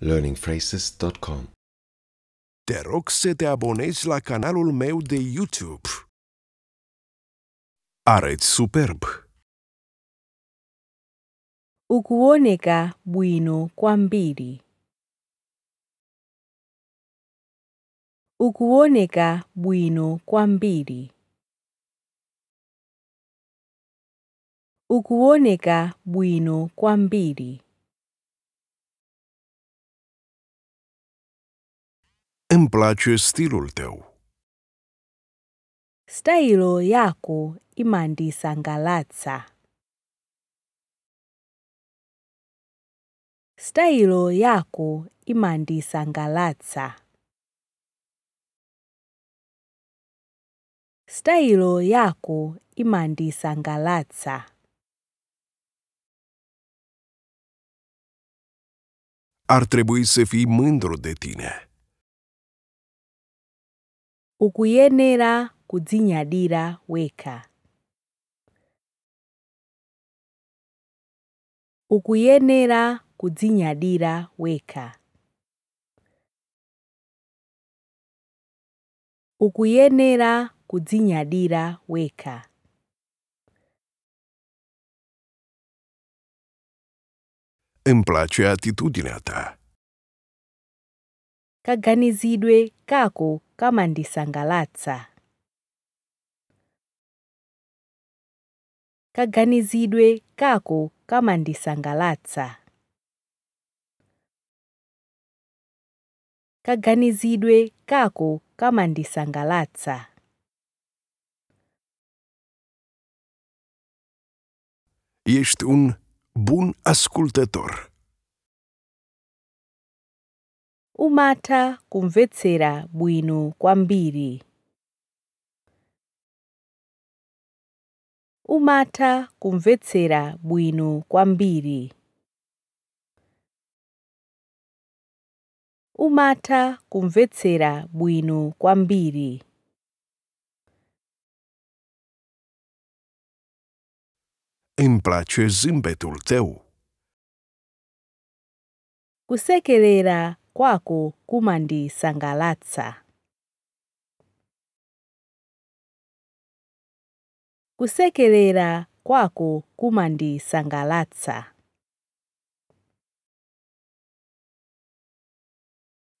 learningphrases.com Te rog să te abonezi la canalul meu de YouTube. Arăți superb! ukuoneka buino kwambiri ukuoneka buino kwambiri ukuoneka buino kwambiri Îmi place stilul tău. Stilul sangalața. Stilul iacu imandi sangalața. Stilul iacu imandi sangalața. Ar trebui să fii mândru de tine. ukuyenera kudzinyadira weka. ukuyenera kudzinyadira weka. ukuyenera kudzinyadira weka. Îmi place atitudinea ta. Kaganizidwe kako kama ndisangalatsa kaganizidwe kako kama ndisangalatsa kaganizidwe kako kama ndisangalatsa Ești un bun ascultător. umatha kumvetsera bwino kwambiri umatha kumvetsera bwino kwambiri umatha kumvetsera bwino kwambiri Îmi place zâmbetul tău. Kusekerera kwako kumandisangalatsa. kusekerera kwako kumandisangalatsa.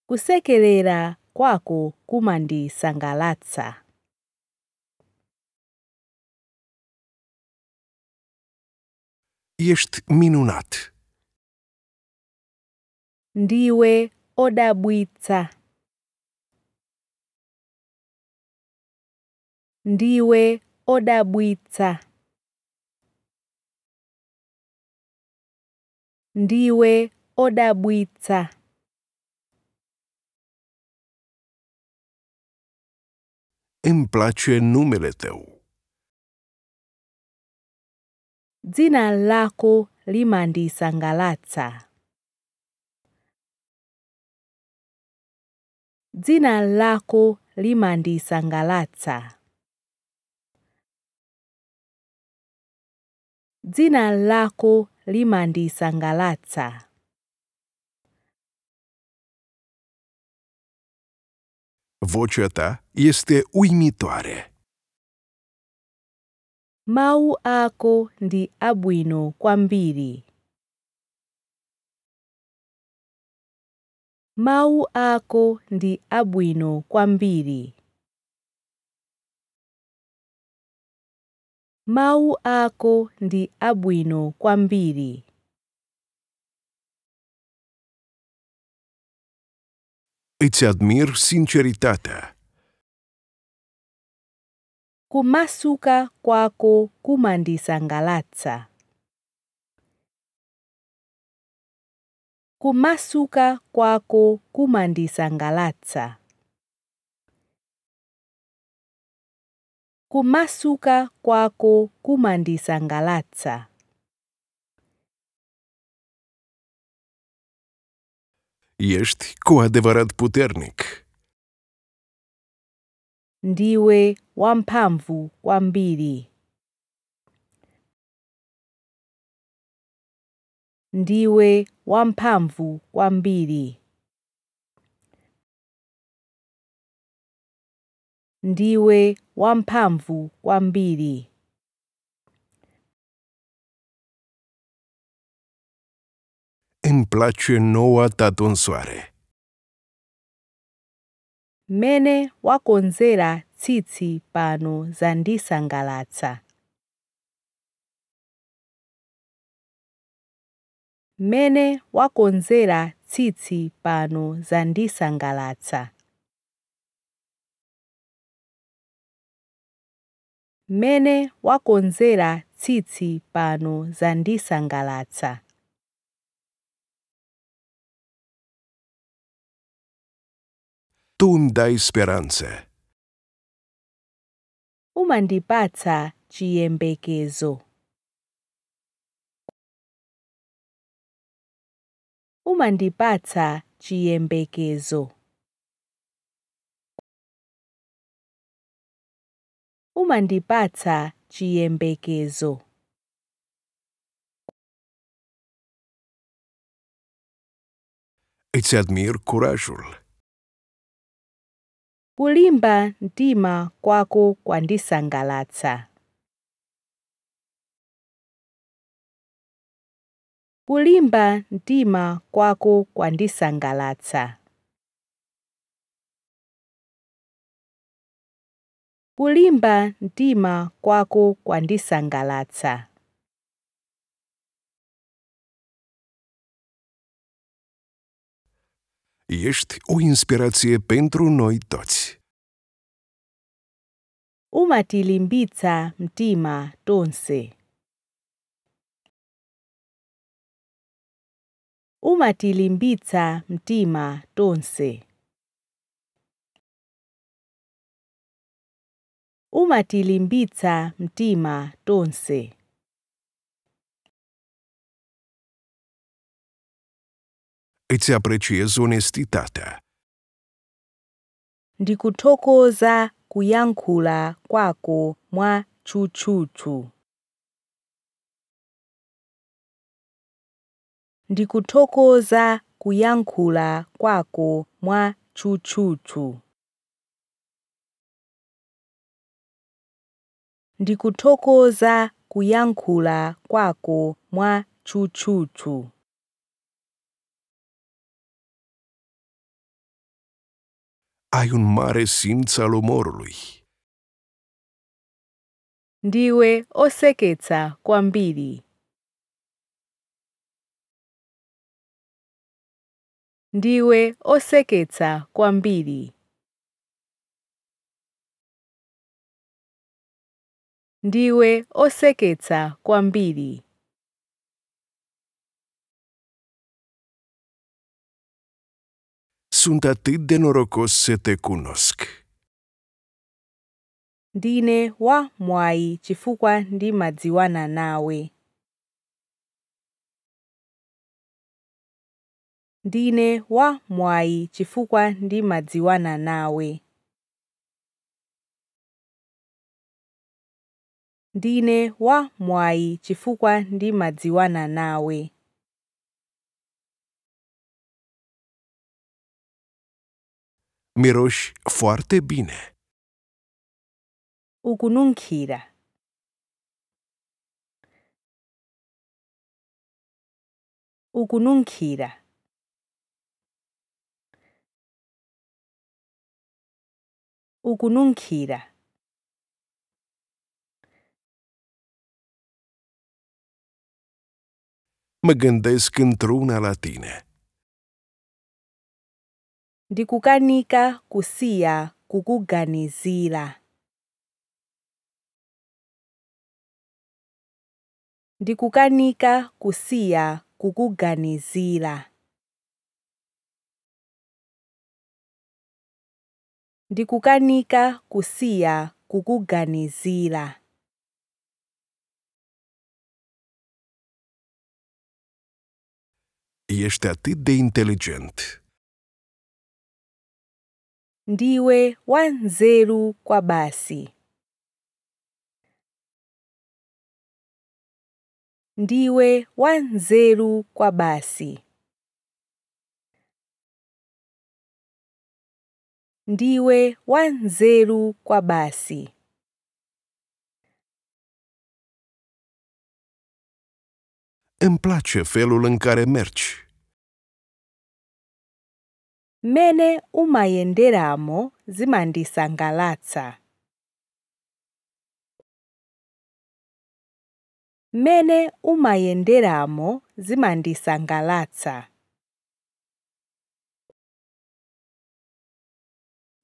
kusekerera kwako kumandisangalatsa. Ești minunat! Ndiwe odabwitsa ndiwe odabwitsa ndiwe odabwitsa Îmi numele tău. Dzina lako ngalatsa. Dzina lako limandisa ngalata. Dzina lako ngalata. Vocea ta este uimitoare. Mau ako ndi abwino kwambiri. mau ako ndi abwino kwambiri. mau ako ndi abwino kwambiri. Îți admir sinceritatea. Kumasuka kwako ngalatsa kumasuka kwako kumandisangalatsa kumasuka kwako kumandisangalatsa Ești cu adevărat puternic. Ndiwe wamphamvu kwambiri. Ndiwe wamphamvu kwambiri. Ndiwe wamphamvu kwambiri. Emplache Noa tatonsoare. Mene wakonzera tsitsi pano zandisangalatsa. mmene wakonzera tsitsi pano zandisangalatsa mene wakonzera tsitsi pano zandisangalatsa Tum da Esperance umandipatsa chiyembekezo uma ndipatsa chiyembekezo. uma ndipatsa chiyembekezo. It's admir curajul. Kulimba ndima kwako kwandisangalatsa. kulimba ndima kwako kwandisangalatsa. Kulimba ndima kwako kwandisangalatsa. Ești o inspirație pentru noi toți. Umatilimbitsa mtima tonse. umatilimbitsa mtima tonse umatilimbitsa mtima tonse Îți apreciez onestitatea. Ndikuthokoza kuyankhula kwako mwa chuchuchu. ndikuthokoza kuyankhula kwako mwa mwatchutchutchu ndikuthokoza kuyankhula kwako mwatchutchutchu Ai un mare simț al umorului. Ndiwe oseketsa kwambiri. ndiwe oseketsa kwambiri ndiwe oseketsa kwambiri sunt atât de norocos să te cunosc. Ndine wa mwai chifukwa ndimadziwana nawe. ndine wa mwai chifukwa ndimadziwana nawe ndine wa mwai chifukwa ndimadziwana nawe miros foarte bine ukununkira ukununkira ukununkhira. Mă gândesc într-una la tine. Ndikukanika kusia kukuganizira. Ndikukanika kusia kukuganizira. ndikukanika kusiya kukuganizira. Ești atât de inteligent. Ndiwe wanzeru kwa basi. Ndiwe wanzeru kwa basi. ndiwe wanzeru kwa basi. Îmi place felul în care mergi. Mene umayenderamo zimandisangalatsa. Mene umayenderamo zimandisangalatsa.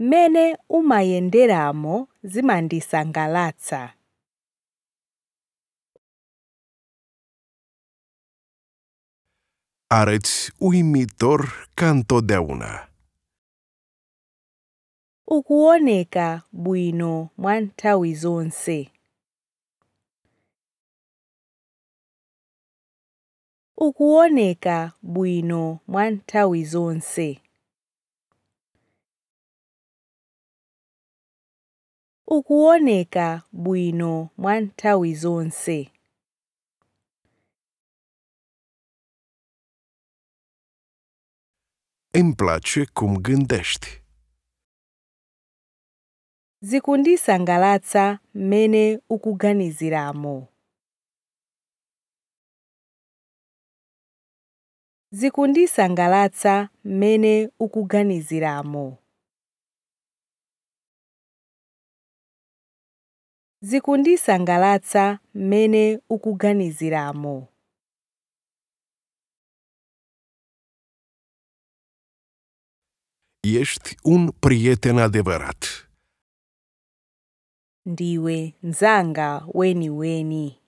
mmene umayenderamo zimandisangalatsa aret uimitor ca întotdeauna. Ukuoneka bwino mwa nthawi zonse. Ukuoneka bwino mwa nthawi zonse. ukuoneka bwino mwanthawi zonse Implace cum gândești. Zikundisa ngalatsa mmene ukuganiziramo. Zikundisa ngalatsa mmene ukuganiziramo. zikundisangalatsa mmene ukuganiziramo Ești un prieten adevărat. Ndiwe nzanga weni weni.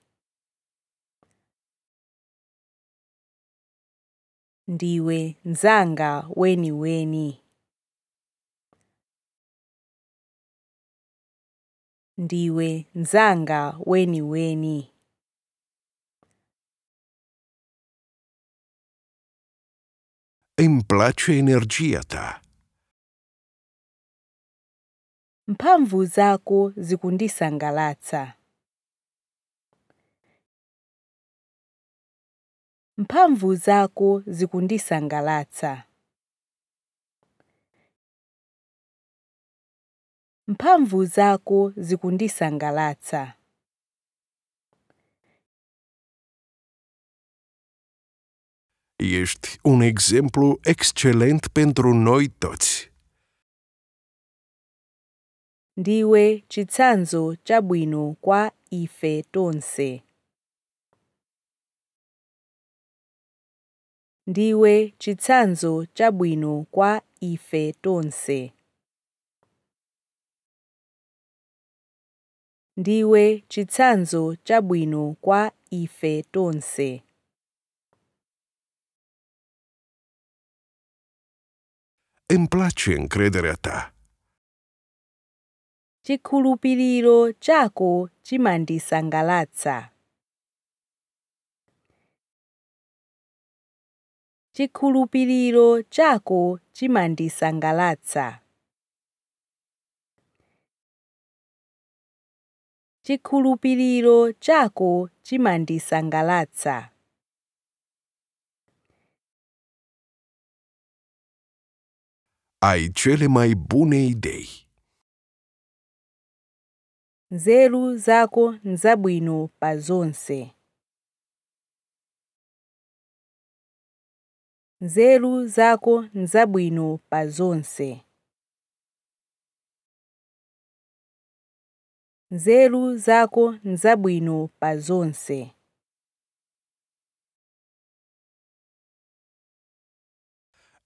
Ndiwe nzanga weni weni. Ndiwe nzanga weni weni. Îmi energia ta. Mphamvu zako zikundisangalatsa. Mphamvu zako zikundisangalatsa. Mphamvu zako zikundisangalatsa. Ești un exemplu excelent pentru noi toți. Ndiwe chitsanzo chabwino kwa ife tonse. Ndiwe chitsanzo chabwino kwa ife tonse. ndiwe chitsanzo chabwino kwa ife tonse Îmi place încrederea ta. Chikhulupiriro chako chimandisangalatsa. Chikhulupiriro chako chimandisangalatsa. chikhulupiriro chako chimandisangalatsa Ai cele mai bune Nzeru zako nzabwino pa zonse. Nzeru zako nzabwino pa zonse. nzeru zako n'zabwino pa zonse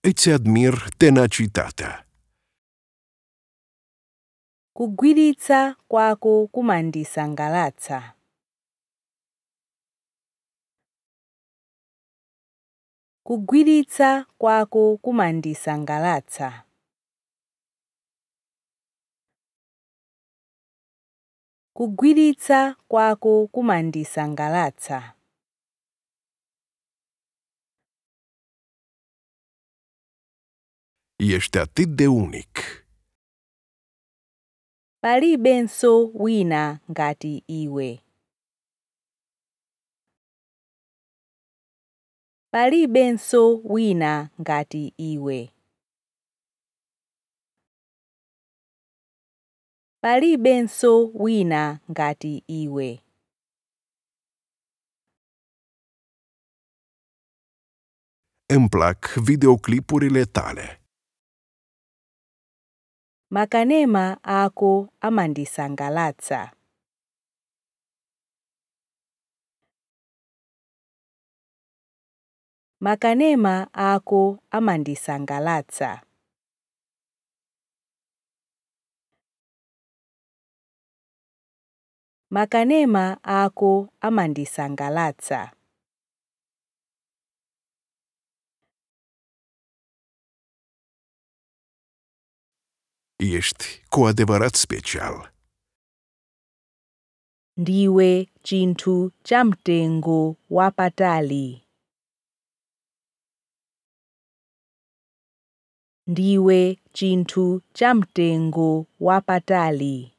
Îți admir tenacitatea. Kugwiritsa kwako kumandisangalatsa. Kugwiritsa kwako kumandisangalatsa. Kugwiritsa kwako kumandisangalatsa. Ești atât de unic. Palibenso wina ngati iwe. Palibenso wina ngati iwe. palibenso wina ngati iwe Emplak plac videoclipurile tale. Makanema ako amandisangalatsa. Makanema ako amandisangalatsa. makanema ako amandisangalatsa Ești cu adevărat special. Ndiwe chinthu cha mtengo wapatali. Ndiwe chinthu cha mtengo wapatali.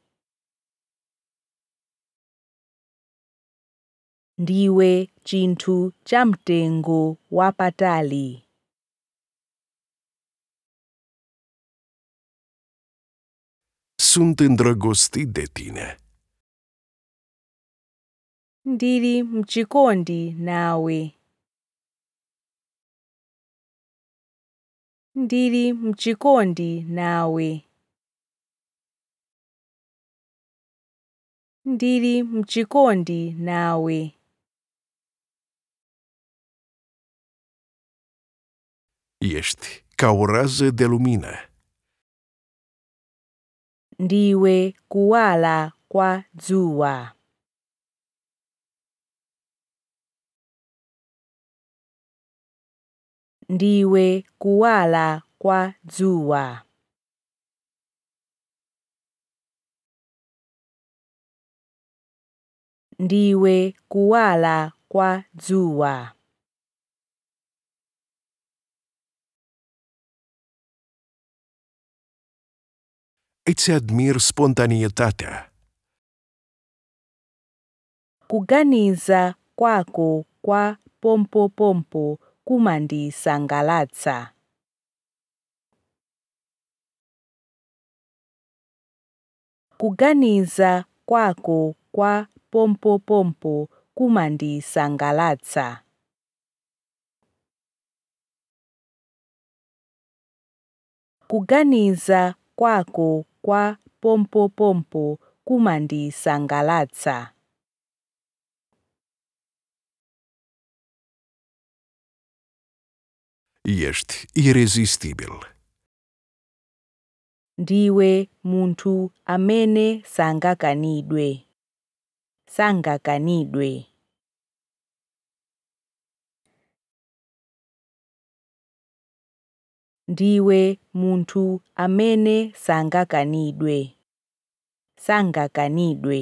ndiwe chinthu cha mtengo wapatali Sunt îndrăgostit de tine. Ndiri mchikondi nawe. Ndiri mchikondi nawe. Ndiri mchikondi nawe. Ești ca o rază de lumină. Ndiwe kuwala kwa jua. Ndiwe kuwala kwa jua. Ndiwe kuwala kwa jua. Îți admir spontanietatea. Kuganiza kwako kwa pompopompo kumandisangalatsa. Kuganiza kwako kwa pompopompo kumandisangalatsa. Kuganiza kwako kwa-Pompo-pompo kumandisangalatsa ești irezistibil. Ndiwe munthu amene sangakanidwe. Sangakanidwe. ndiwe muntu amene sangakanidwe sangakanidwe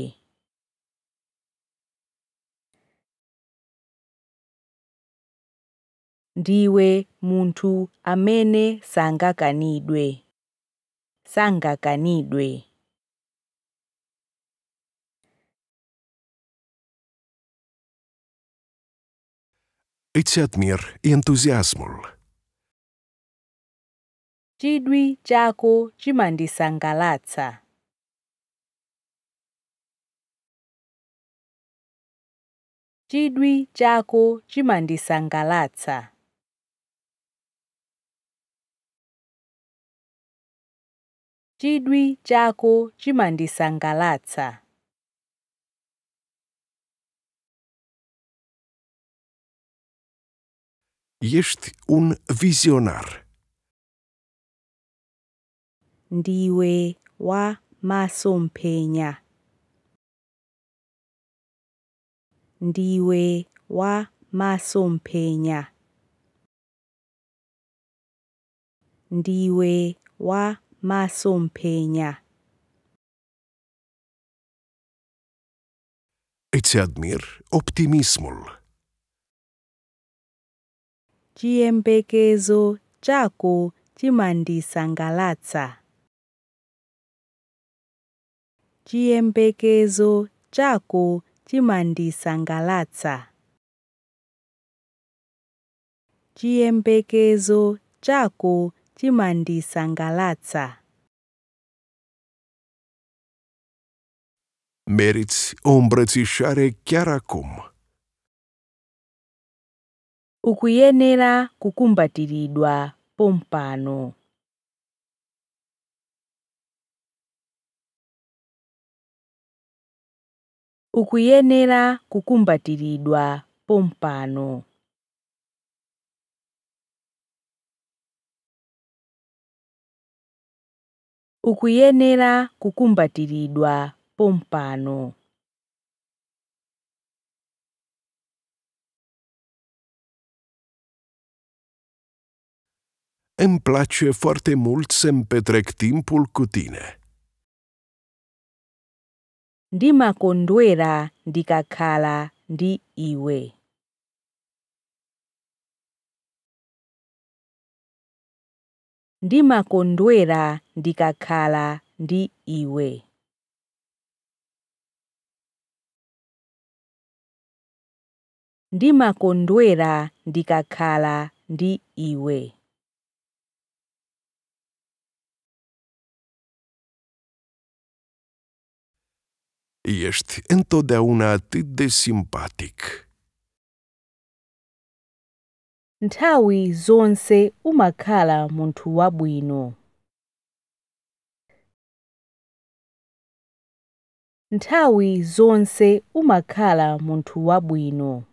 ndiwe muntu amene sangakanidwe sangakanidwe Эти admir и chidwi chako chimandisangalatsa chidwi chako chimandisangalatsa chidwi chako chimandisangalatsa Ești un vizionar. ndiwe wa Masomphenya. Ndiwe wa Masomphenya. Ndiwe wa Masomphenya. Îți admir optimismul. Chiembekezo chako chimandisa ngalatsa. Chiyembekezo chako chimandisangalatsa. Chiyembekezo chako chimandisangalatsa. Meriți o îmbrățișare chiar acum. ukuyenera kukumbatiridwa pompano ukuyenera kukumbatiridwa pompano ukuyenera kukumbatiridwa pompano Îmi place foarte mult să-mi petrec timpul cu tine. ndimakondwera ndikakhala ndi iwe ndimakondwera ndikakhala ndi iwe ndimakondwera ndikakhala ndi iwe Ești întotdeauna atât de simpatic. nthawi zonse umakhala munthu wabwino Ntawi zonse umakhala munthu wabwino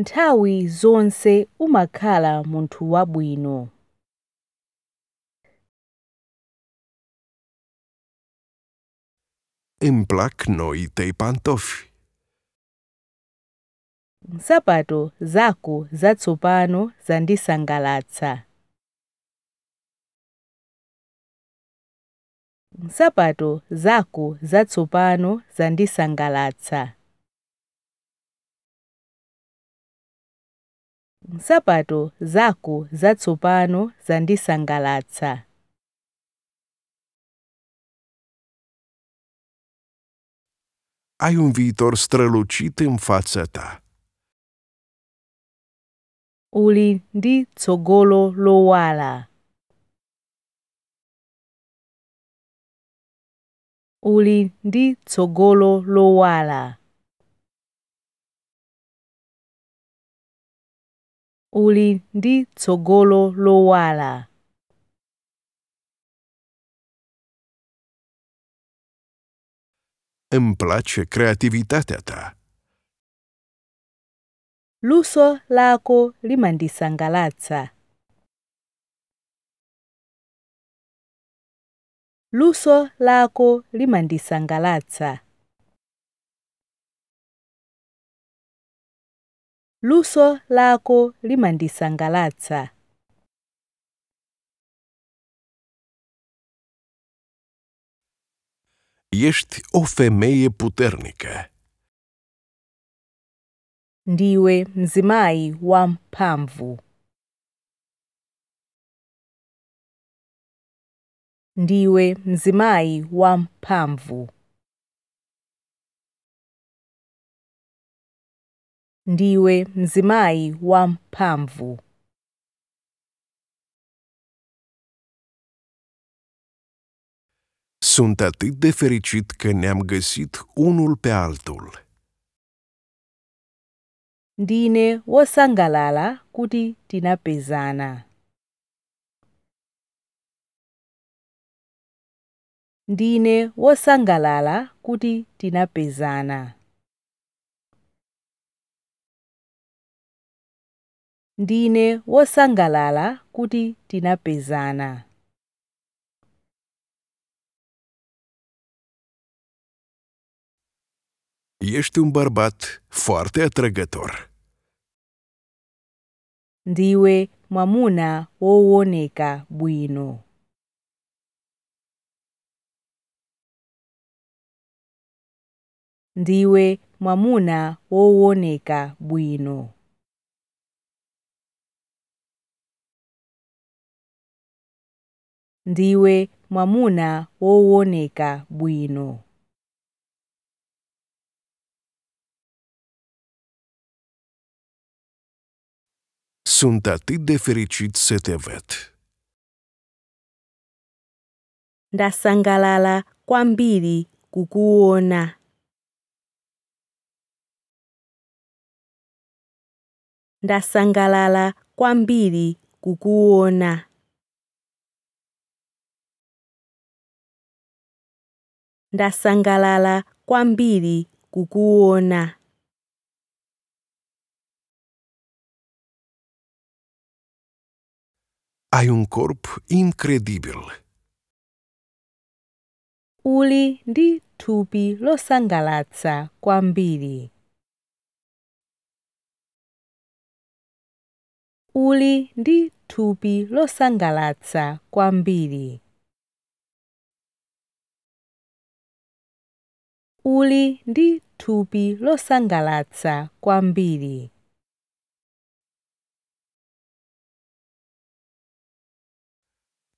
nthawi zonse umakhala munthu wabwino Îmi plac noi pantofi. nsapato zaku zatsopano zandisangalatsa nsapato zaku zatsopano zandisangalatsa sapato zaku zatsopano zandisangalatsa ai un viitor strălucit în fața ta. Uli di tsogolo Loala Uli di tsogolo Loala Uli di tsogolo Loala Îmi place creativitatea ta. Luso lako limandisangalatsa. Luso lako limandisangalatsa. Luso lako limandisangalatsa. Ești o femeie puternică. Ndiwe mzimai wa mpamvu. Ndiwe mzimai wa mpamvu. Ndiwe mzimai wa mpamvu. Sunt atât de fericit că ne-am găsit unul pe altul. Dine Ndine wosangalala kuti tinapezana. Ndine wosangalala kuti tinapezana. Ndine wosangalala kuti pezana. Ești un bărbat foarte atrăgător. Diwe mamuna Ndiwe mwamuna wooneka bwino. Ndiwe mwamuna wooneka bwino. Ndiwe mwamuna wooneka bwino. de fericit să te vet. Ndasangalala kwambiri kukuona. Ndasangalala kwambiri kukuona. Ndasangalala kwambiri kukuona. Ai un corp incredibil. Uli ndi thupi losangalatsa kwambiri. Uli ndi lo losangalatsa quambiri. Uli di ndi lo losangalatsa quambiri.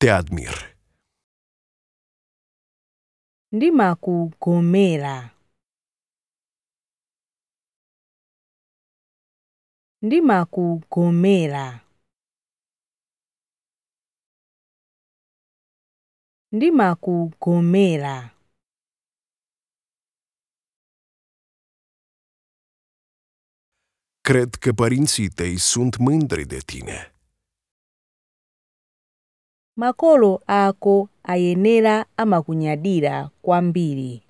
te admir. Ndima cu Gomera. Ndima cu Gomera. Cred că părinții tăi sunt mândri de tine. makolo ako ayenera amakunyadira kwambiri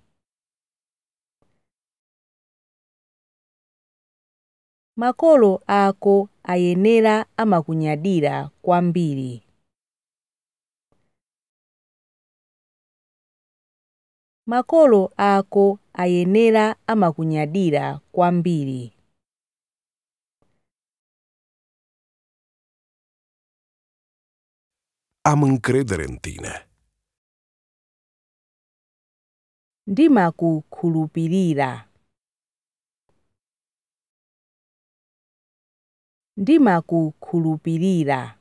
makolo ako ayenera amakunyadira kwambiri makolo ako ayenera amakunyadira kwambiri Am încredere în tine. Dima cu culupirira. Dima cu kukhulupirira.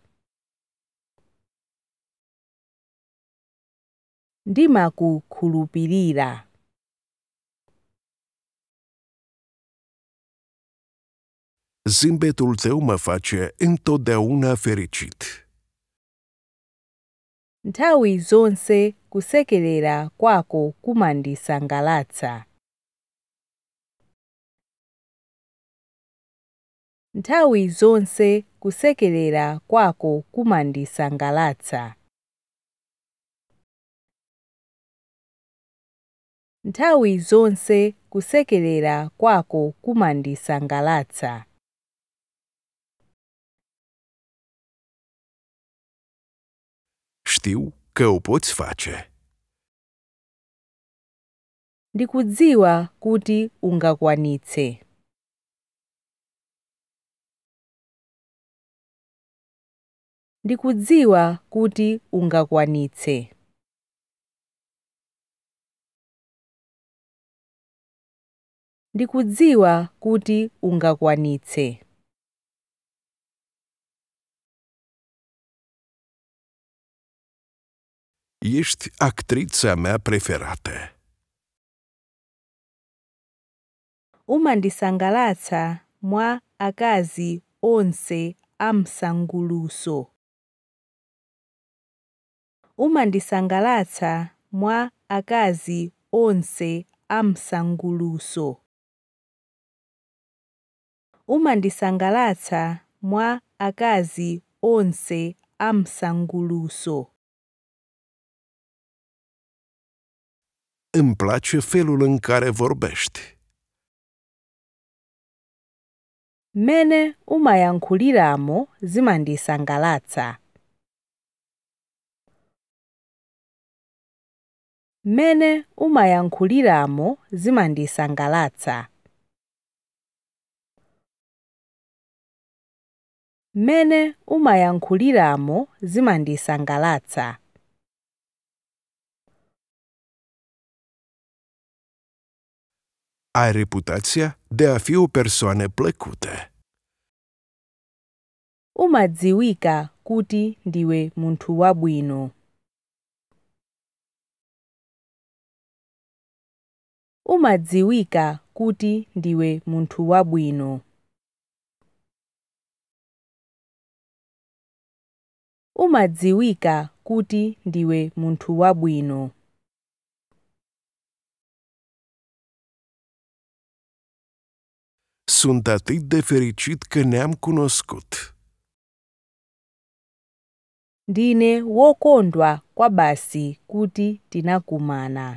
Zâmbetul tău mă face întotdeauna fericit. nthawi zonse kusekerera kwako kumandisangalatsa nthawi zonse kusekerera kwako kumandisangalatsa nthawi zonse kusekerera kwako kumandisangalatsa Știu că o poți face. Ndikudziwa kuti ungakwanitse. Ndikudziwa kuti ungakwanitse. Ndikudziwa kuti ungakwanitse. Ești actrița mea preferată. umandisangalatsa mwa akazi onse amsanguluso umandisangalatsa mwa akazi onse amsanguluso umandisangalatsa mwa akazi onse amsanguluso Îmi place felul în care vorbești. Mene umayankhuliramo sangalata. Mene umayankhuliramo sangalata. Mene umayankhuliramo sangalata. ai reputația de a fi o persoană plăcută. Umadziwika kuti ndiwe munthu wabwino. Umadziwika kuti ndiwe munthu wabwino. Umadziwika kuti ndiwe munthu wabwino. Sunt atât de fericit că ne-am cunoscut. Dine, wokondwa kwabasi kuti tinakumana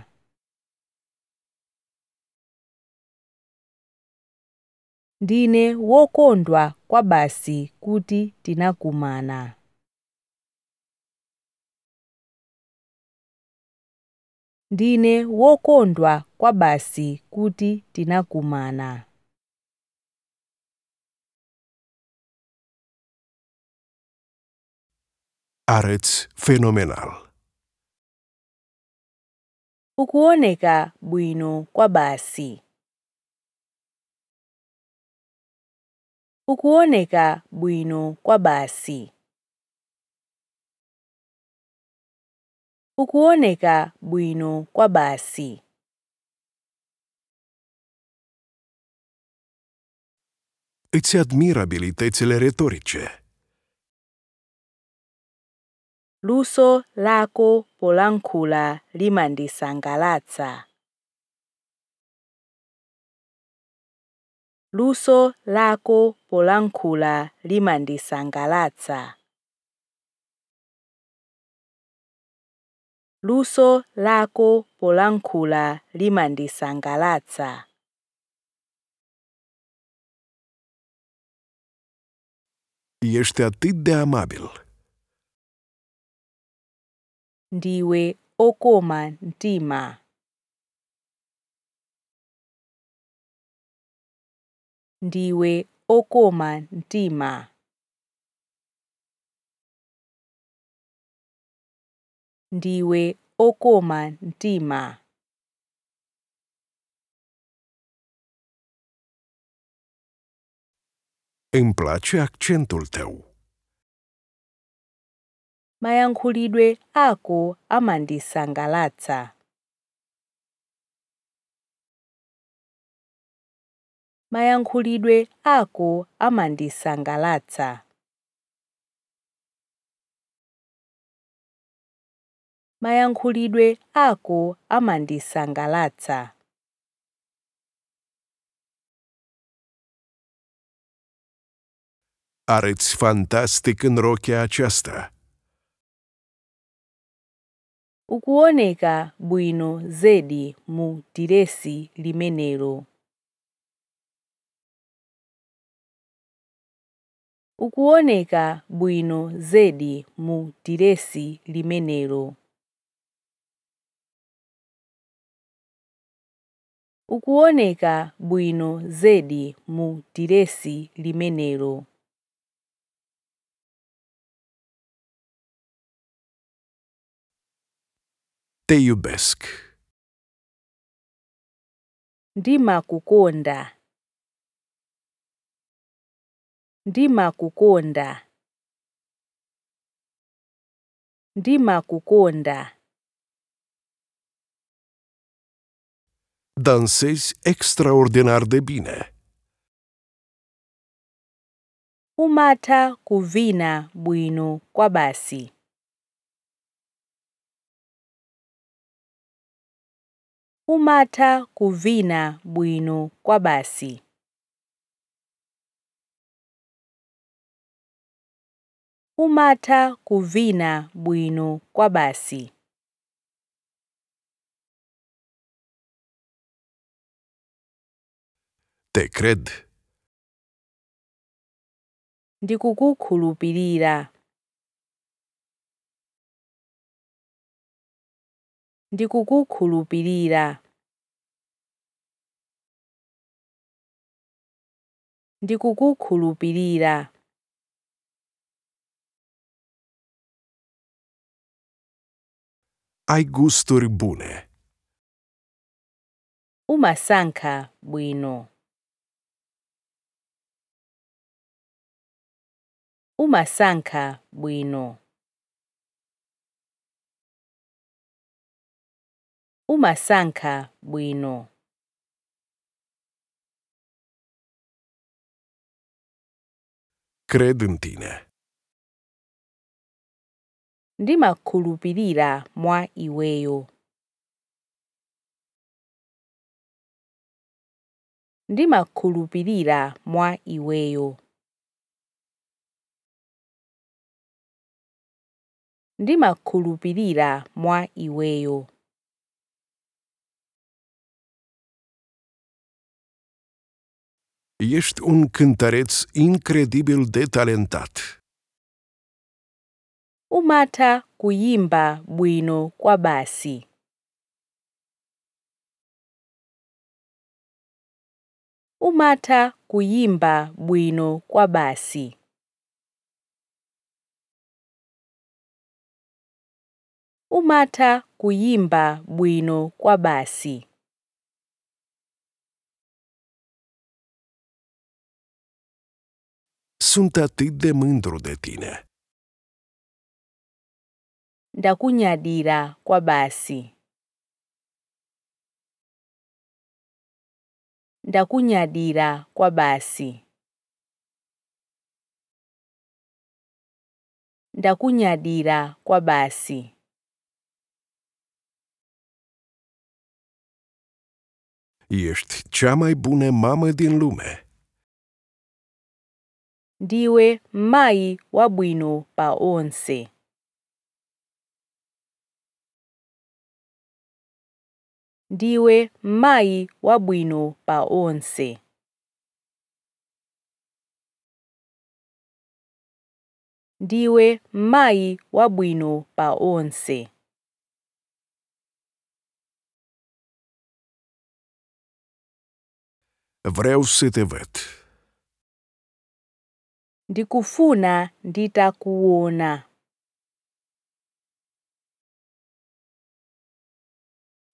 Dine, wokondwa kwabasi kuti tinakumana Dine, wokondwa kwabasi kuti tinakumana areți fenomenal. Ukuoneka bwino kwa basi. Ukuoneka bwino kwa basi. Ukuoneka bwino kwa basi. Îți admir retorice. Luso lako polankhula limandisangalatsa. Luso lako polankhula limandisangalatsa. Luso lako polankhula limandisangalatsa. Ești atât de amabil. ndiwe okoma ntima ndiwe okoma ntima ndiwe okoma ntima Îmi place accentul tău mayankhulidwe ako amandisangalatsa. mayankhulidwe ako amandisangalatsa. mayankhulidwe ako amandisangalatsa. Arăți fantastic în rochea aceasta. ukuoneka bwino zedi mu diresi limenelo. ukuoneka bwino zedi mu diresi limenelo. ukuoneka bwino zedi mu diresi limenelo. Te iubesc. Ndimakukonda. Ndimakukonda. Ndimakukonda. Dansezi extraordinar de bine. umata kuvina bwino kwabasi umata kuvina bwino kwa basi. Umata kuvina bwino kwa basi. Te cred. Ndikukukhulupirira. Ndi kukukhulupirira. Ndi kukukhulupirira. ribune gusturi bune. Umasankha bwino. Umasankha bwino. Umasanka Bwino Cred Ndimakhulupirira mwa iweyo. Ndimakhulupirira mwa iweyo. Ndimakhulupirira mwa iweyo. Ești un cântăreț incredibil de talentat. Umatha kuyimba bwino kwa basi. Umatha kuyimba bwino kwa basi. Umatha kuyimba bwino kwa basi. sunt atât de mândru de tine. dira kwa basi. dira kwa basi. dira kwa basi. Ești cea mai bună mamă din lume. ndiwe mayi wabwino pa onse ndiwe mayi wabwino pa onse ndiwe mayi wabwino pa onse Vreau să te văd. Ndikufuna nditakuona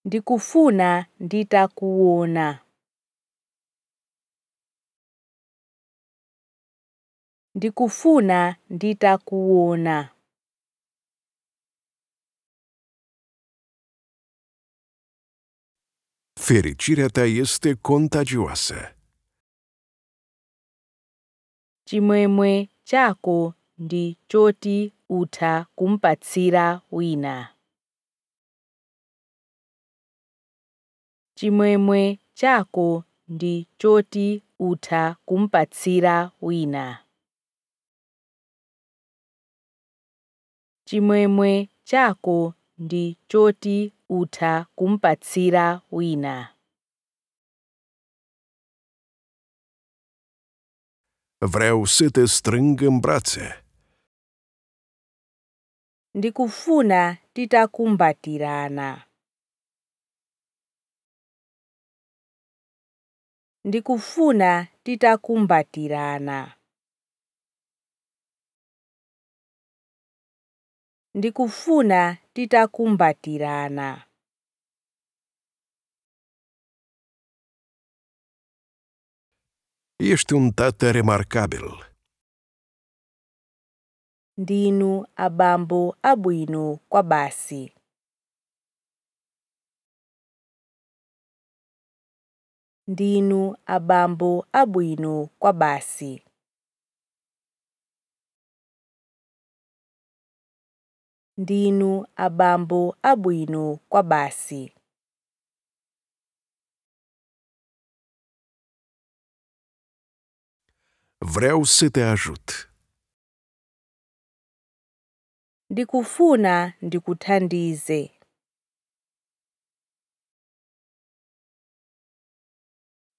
Ndikufuna nditakuona Ndikufuna nditakuona Fericirea ta este contagioasă chimwemwe chako ndi choti utha kumpatsira wina. Chimwemwe chako ndi choti utha kumpatsira wina. Chimwemwe chako ndi choti utha kumpatsira wina. vreau să te strâng în brațe. Ndikufuna titakkumbatirana. Ndikufuna titakkumbatirana. Ndikufuna tirana. Ești un tată remarcabil. Dino, abambo abuino, kwa basi. abambo abuino, kwa basi. abambo abuino, kwa basi. Vreau să te ajut. Ndikufuna ndikuthandize.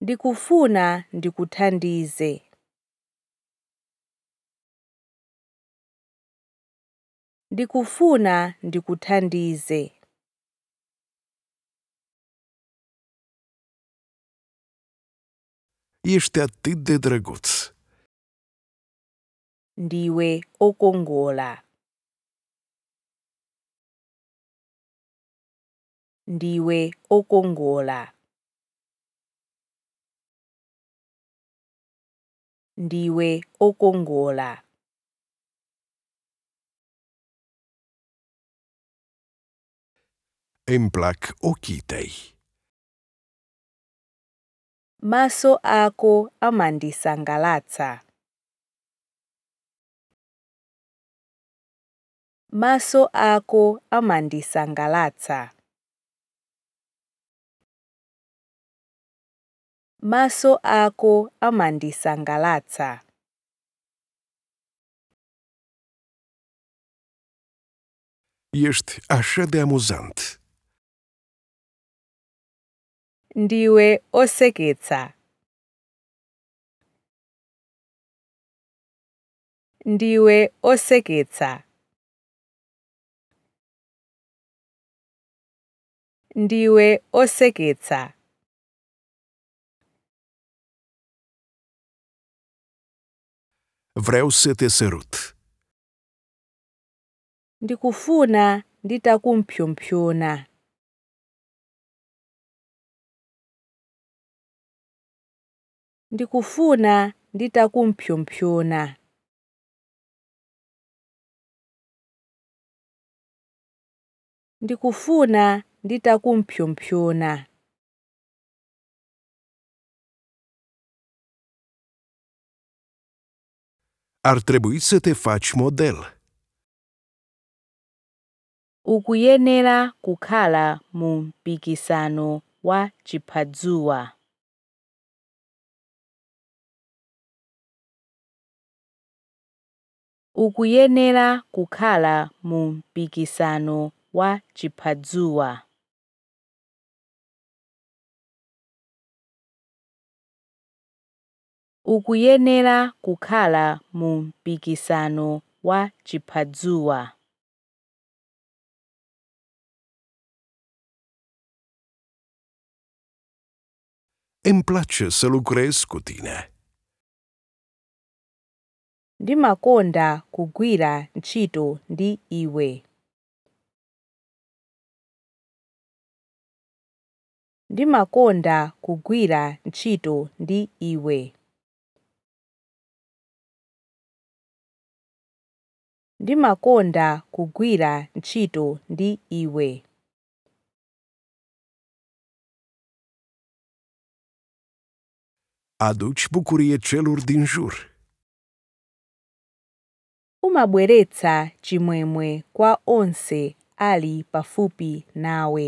Ndikufuna ndikuthandize. Ndikufuna ndikuthandize. Ești atât de drăguț. ndiwe okongola ndiwe okongola ndiwe okongola emplak okitei maso ako amandisangalaca maso ako amandisangalaza maso ako amandisangalaza Ești așa de amuzant. Ndiwe oseketsa. Ndiwe oseketsa. ndiwe oseketsa vreau să te sărut ndikufuna nditakumphyumphyuna ndikufuna nditakumphyumphyuna ndikufuna nditakumpyompyona Ar trebui să te faci model. ukuyenera kukhala mu mpikisano wa chiphadzuwa ukuyenera kukhala mu mpikisano wa chiphadzuwa ukuyenera kukhala mu mpikisano wa chiphadzuwa Em se să tine. Ndimakonda kugwira ntchito ndi iwe. Ndimakonda kugwira ntchito ndi iwe. Ndimakonda kugwira ntchito ndi iwe. Aduci bucurie celor din jur. Umabweretsa chimwemwe kwa onse ali pafupi nawe.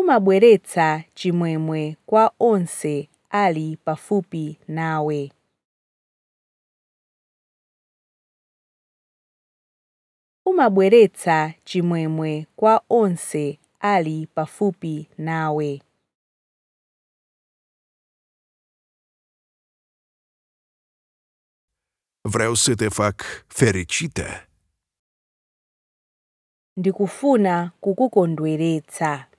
Umabweretsa chimwemwe kwa onse ali pafupi nawe. Umabweretsa chimwemwe kwa onse ali pafupi nawe. Vreau să te fac fericită. Ndikufuna kukukondweretsa.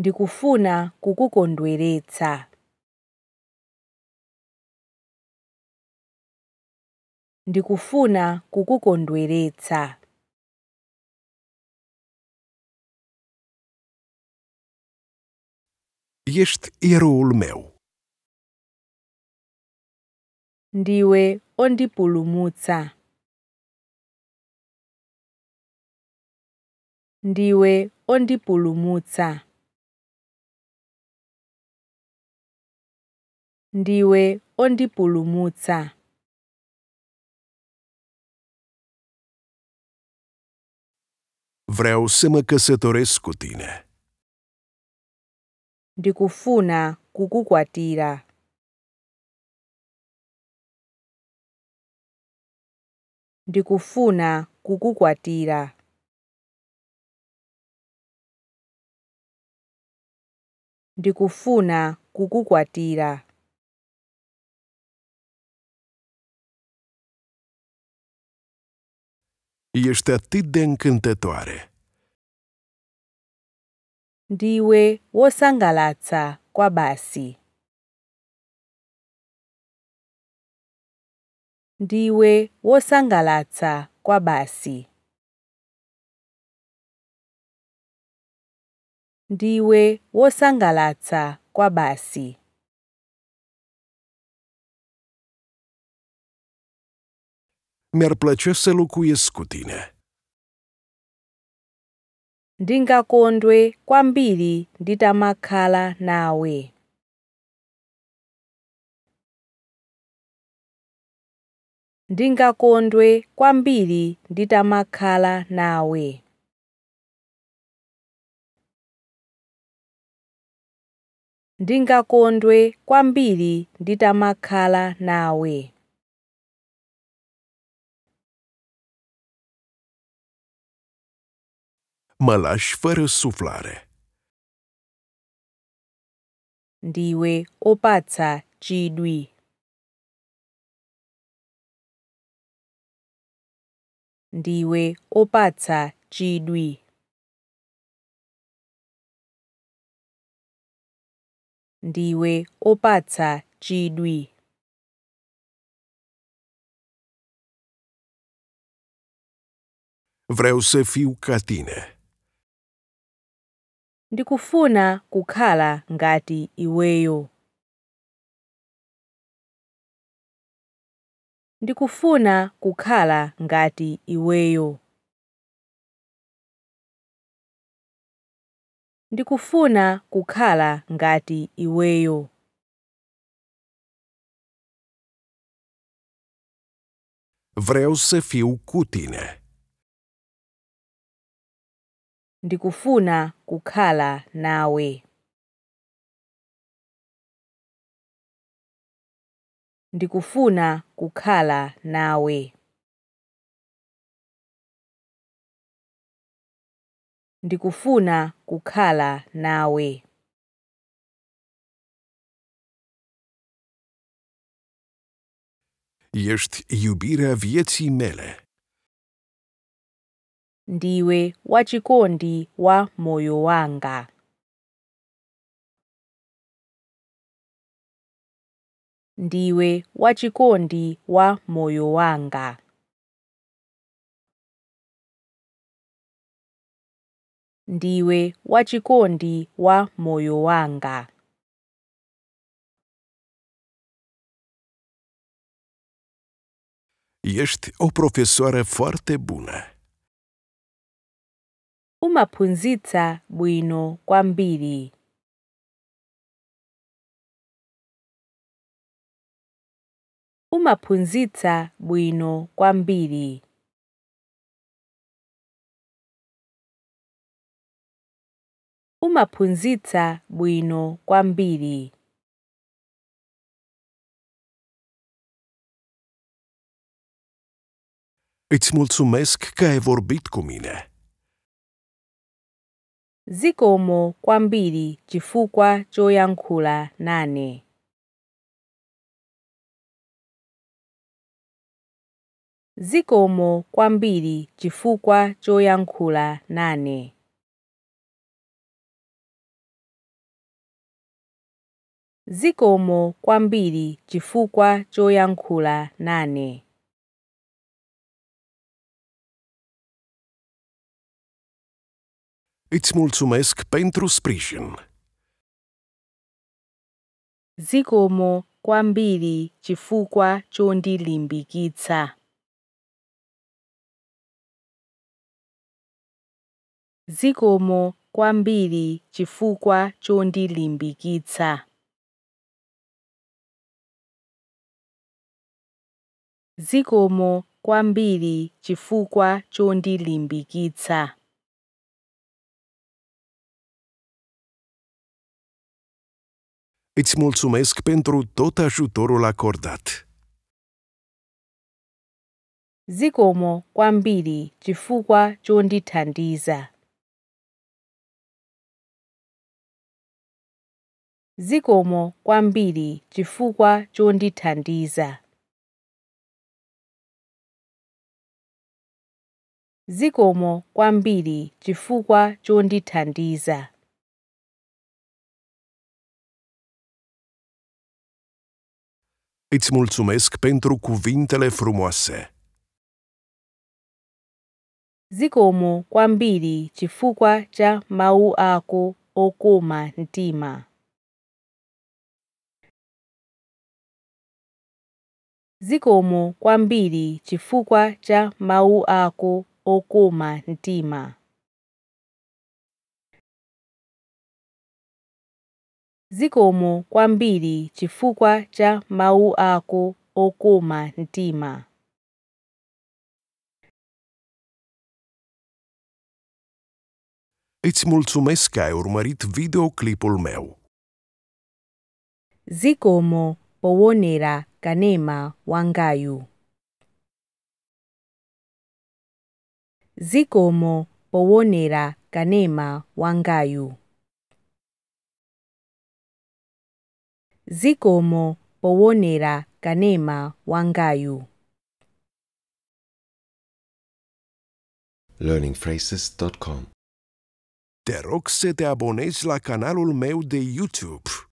ndikufuna kukukondweretsa. ndikufuna kukukondweretsa Ești eroul meu. Ndiwe ondipulumutsa. Ndiwe ondipulumutsa. ndiwe ondipulumutsa Vreau să mă căsătoresc cu tine. Ndikufuna kukukwatira. Ndikufuna kukukwatira. Ndikufuna kukukwatira. Ești atât de încântătoare. o Ndiwe wosangalatsa kwa basi. cu wosangalatsa kwa o Ndiwe wosangalatsa cu basi. Mi-ar plăcea să locuiesc cu tine. Ndingakondwe kwambiri nditamakhala nawe. Ndingakondwe kwambiri nditamakhala nawe. Ndingakondwe kwambiri nditamakhala nawe. mă lași fără suflare. Ndiwe opatsa chidwi. Ndiwe opatsa chidwi. Ndiwe opatsa chidwi. Vreau să fiu ca tine. ndikufuna kukhala ngati iweyo. ndikufuna kukhala ngati iweyo. ndikufuna kukhala ngati iweyo. Vreau să fiu cu tine. Ndikufuna kukhala nawe. Ndikufuna kukhala nawe. Ndikufuna kukhala nawe. Ești iubirea vieții mele ndiwe wachikondi wa moyo wanga ndiwe wachikondi wa moyo wanga ndiwe wachikondi wa moyo wanga Ești o profesoară foarte bună umaphunzitsa bwino kwambiri. umaphunzitsa bwino kwambiri. umaphunzitsa bwino kwambiri. Îți mulțumesc că ai vorbit cu mine. zikomo kwambiri chifukwa choyankhula nane zikomo kwambiri chifukwa choyankhula nane zikomo kwambiri chifukwa choyankhula nane Îți mulțumesc pentru sprijin. Zikomo kwambiri chifukwa chondilimbikitsa. Zikomo kwambiri chifukwa chondilimbikitsa. Zikomo kwambiri chifukwa chondilimbikitsa. Îți mulțumesc pentru tot ajutorul acordat. zikomo kwambiri chifukwa chondithandiza zikomo kwambiri chifukwa chondithandiza zikomo kwambiri chifukwa chondithandiza Îți mulțumesc pentru cuvintele frumoase. zikomo kwambiri chifukwa cha mau ako okoma ntima zikomo kwambiri chifukwa cha mau ako okoma ntima zikomo kwambiri chifukwa cha mawu ako okoma mtima Îți mulțumesc că ai urmărit videoclipul meu. Zikomo powonera kanema wangayu. Zikomo powonera kanema wangayu. zikomo powonera kanema wangayu learningphrases.com Te rog să te abonezi la canalul meu de YouTube